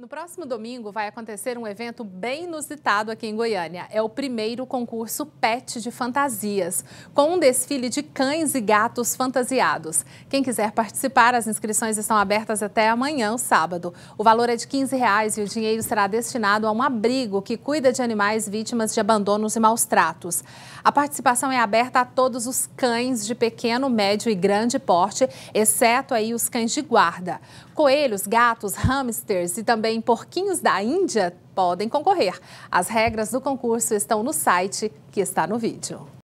No próximo domingo vai acontecer um evento bem inusitado aqui em Goiânia. É o primeiro concurso PET de fantasias, com um desfile de cães e gatos fantasiados. Quem quiser participar, as inscrições estão abertas até amanhã, sábado. O valor é de R$ 15 reais, e o dinheiro será destinado a um abrigo que cuida de animais vítimas de abandonos e maus tratos. A participação é aberta a todos os cães de pequeno, médio e grande porte, exceto aí os cães de guarda. Coelhos, gatos, hamsters e também também porquinhos da Índia podem concorrer. As regras do concurso estão no site que está no vídeo.